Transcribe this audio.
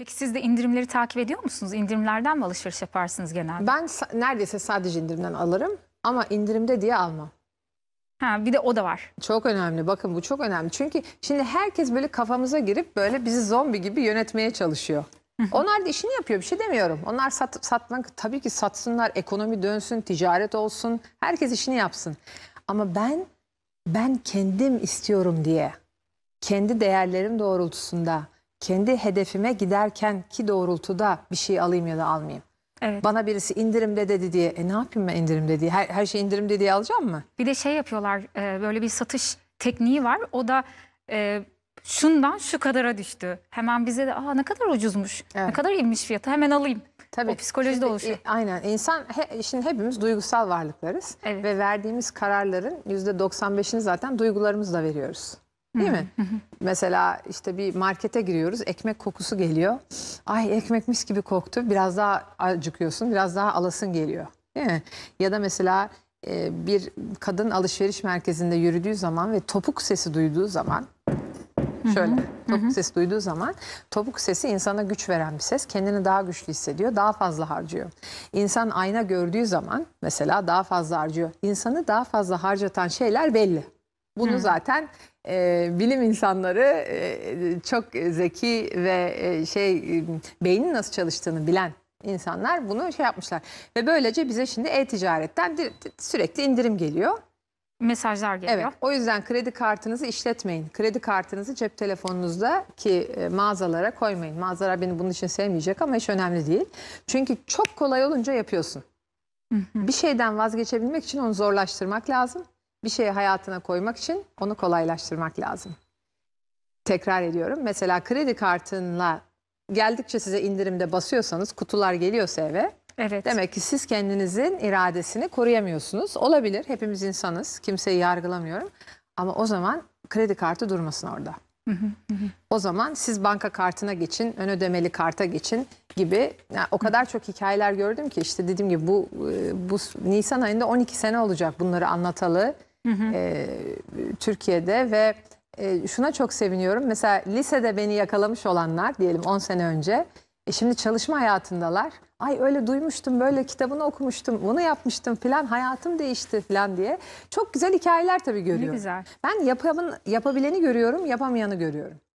Peki siz de indirimleri takip ediyor musunuz? İndirimlerden mi alışveriş yaparsınız genelde? Ben neredeyse sadece indirimden alırım ama indirimde diye almam. Ha, bir de o da var. Çok önemli. Bakın bu çok önemli. Çünkü şimdi herkes böyle kafamıza girip böyle bizi zombi gibi yönetmeye çalışıyor. Onlar da işini yapıyor bir şey demiyorum. Onlar sat, satmak tabii ki satsınlar, ekonomi dönsün, ticaret olsun. Herkes işini yapsın. Ama ben ben kendim istiyorum diye. Kendi değerlerim doğrultusunda kendi hedefime giderken ki doğrultuda bir şey alayım ya da almayayım. Evet. Bana birisi indirimde dedi diye e ne yapayım ben indirimde diye her, her şey indirimde diye alacağım mı? Bir de şey yapıyorlar e, böyle bir satış tekniği var o da e, şundan şu kadara düştü. Hemen bize de aa ne kadar ucuzmuş evet. ne kadar inmiş fiyatı hemen alayım. Tabii. O psikoloji de e, oluşuyor. E, aynen insan he, şimdi hepimiz duygusal varlıklarız evet. ve verdiğimiz kararların %95'ini zaten duygularımızla veriyoruz. Değil mi? Mesela işte bir markete giriyoruz, ekmek kokusu geliyor. Ay ekmek mis gibi koktu. Biraz daha acıkıyorsun, biraz daha alasın geliyor. Değil mi? Ya da mesela e, bir kadın alışveriş merkezinde yürüdüğü zaman ve topuk sesi duyduğu zaman şöyle topuk sesi duyduğu zaman topuk sesi insana güç veren bir ses. Kendini daha güçlü hissediyor, daha fazla harcıyor. İnsan ayna gördüğü zaman mesela daha fazla harcıyor. İnsanı daha fazla harcatan şeyler belli. Bunu Hı. zaten e, bilim insanları e, çok zeki ve e, şey e, beynin nasıl çalıştığını bilen insanlar bunu şey yapmışlar. Ve böylece bize şimdi e-ticaretten sürekli indirim geliyor. Mesajlar geliyor. Evet. O yüzden kredi kartınızı işletmeyin. Kredi kartınızı cep telefonunuzda ki e, mağazalara koymayın. Mağazalar beni bunun için sevmeyecek ama hiç önemli değil. Çünkü çok kolay olunca yapıyorsun. Hı hı. Bir şeyden vazgeçebilmek için onu zorlaştırmak lazım bir şeyi hayatına koymak için onu kolaylaştırmak lazım. Tekrar ediyorum. Mesela kredi kartınla geldikçe size indirimde basıyorsanız, kutular geliyorsa eve Evet. Demek ki siz kendinizin iradesini koruyamıyorsunuz. Olabilir. Hepimiz insanız. Kimseyi yargılamıyorum. Ama o zaman kredi kartı durmasın orada. O zaman siz banka kartına geçin, ön ödemeli karta geçin gibi yani o kadar çok hikayeler gördüm ki işte dediğim gibi bu e, bu Nisan ayında 12 sene olacak bunları anlatalı. Hı hı. E, Türkiye'de ve e, şuna çok seviniyorum. Mesela lisede beni yakalamış olanlar diyelim 10 sene önce e şimdi çalışma hayatındalar. Ay öyle duymuştum, böyle kitabını okumuştum, bunu yapmıştım filan, hayatım değişti filan diye. Çok güzel hikayeler tabii görüyorum. Ne güzel. Ben yapamın, yapabileni görüyorum, yapamayanı görüyorum.